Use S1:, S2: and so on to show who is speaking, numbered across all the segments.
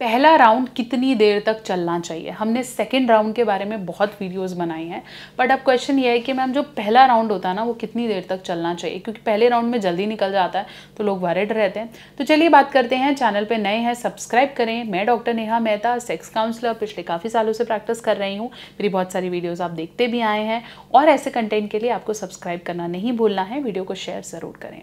S1: पहला राउंड कितनी देर तक चलना चाहिए हमने सेकेंड राउंड के बारे में बहुत वीडियोस बनाई हैं बट अब क्वेश्चन ये है कि मैम जो पहला राउंड होता है ना वो कितनी देर तक चलना चाहिए क्योंकि पहले राउंड में जल्दी निकल जाता है तो लोग वरिड रहते हैं तो चलिए बात करते हैं चैनल पे नए हैं सब्सक्राइब करें मैं doctor Neha Mehta sex counsellor पिछले काफ़ी सालों से प्रैक्टिस कर रही हूँ मेरी बहुत सारी वीडियोज़ आप देखते भी आए हैं और ऐसे कंटेंट के लिए आपको सब्सक्राइब करना नहीं भूलना है वीडियो को शेयर ज़रूर करें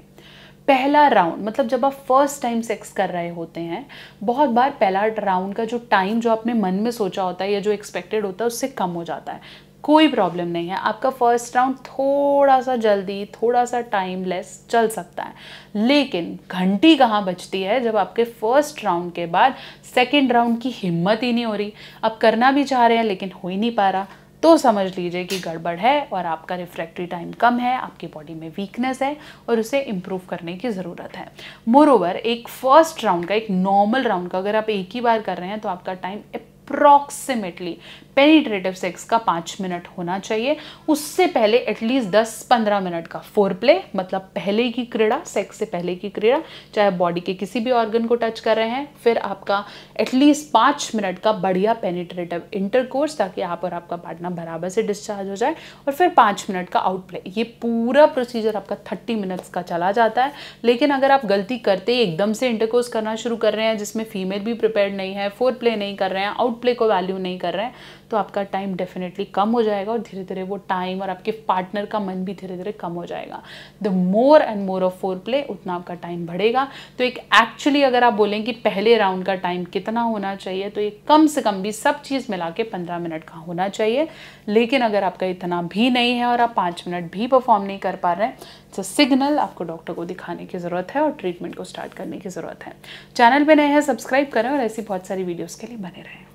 S1: पहला राउंड मतलब जब आप फर्स्ट टाइम सेक्स कर रहे होते हैं बहुत बार पहला राउंड का जो टाइम जो आपने मन में सोचा होता है या जो एक्सपेक्टेड होता है उससे कम हो जाता है कोई प्रॉब्लम नहीं है आपका फर्स्ट राउंड थोड़ा सा जल्दी थोड़ा सा टाइमलेस चल सकता है लेकिन घंटी कहाँ बचती है जब आपके फर्स्ट राउंड के बाद सेकेंड राउंड की हिम्मत ही नहीं हो रही आप करना भी चाह रहे हैं लेकिन हो ही नहीं पा रहा तो समझ लीजिए कि गड़बड़ है और आपका रिफ्रैक्ट्री टाइम कम है आपकी बॉडी में वीकनेस है और उसे इम्प्रूव करने की ज़रूरत है मोर ओवर एक फर्स्ट राउंड का एक नॉर्मल राउंड का अगर आप एक ही बार कर रहे हैं तो आपका टाइम अप्रॉक्सीमेटली पेनीट्रेटिव सेक्स का पाँच मिनट होना चाहिए उससे पहले एटलीस्ट दस पंद्रह मिनट का फोर प्ले मतलब पहले की क्रीड़ा सेक्स से पहले की क्रीड़ा चाहे बॉडी के किसी भी ऑर्गन को टच कर रहे हैं फिर आपका एटलीस्ट पाँच मिनट का बढ़िया पेनीट्रेटिव इंटरकोर्स ताकि आप और आपका पार्टनर बराबर से डिस्चार्ज हो जाए और फिर पाँच मिनट का आउट प्ले ये पूरा प्रोसीजर आपका थर्टी मिनट्स का चला जाता है लेकिन अगर आप गलती करते ही एकदम से इंटरकोर्स करना शुरू कर रहे हैं जिसमें फीमेल भी प्रिपेयर नहीं है फोर प्ले नहीं कर रहे हैं आउट रोल प्ले को वैल्यू नहीं कर रहे हैं तो आपका टाइम डेफिनेटली कम हो जाएगा और धीरे धीरे वो टाइम और आपके पार्टनर का मन भी धीरे धीरे कम हो जाएगा the more and more of foreplay उतना आपका टाइम बढ़ेगा तो एक एक्चुअली अगर आप बोलें कि पहले राउंड का टाइम कितना होना चाहिए तो ये कम से कम भी सब चीज़ मिला के पंद्रह मिनट का होना चाहिए लेकिन अगर आपका इतना भी नहीं है और आप पाँच मिनट भी परफॉर्म नहीं कर पा रहे हैं तो सिग्नल आपको डॉक्टर को दिखाने की ज़रूरत है और ट्रीटमेंट को स्टार्ट करने की ज़रूरत है चैनल पर नए हैं सब्सक्राइब करें और ऐसी बहुत सारी वीडियोज़ के लिए बने रहें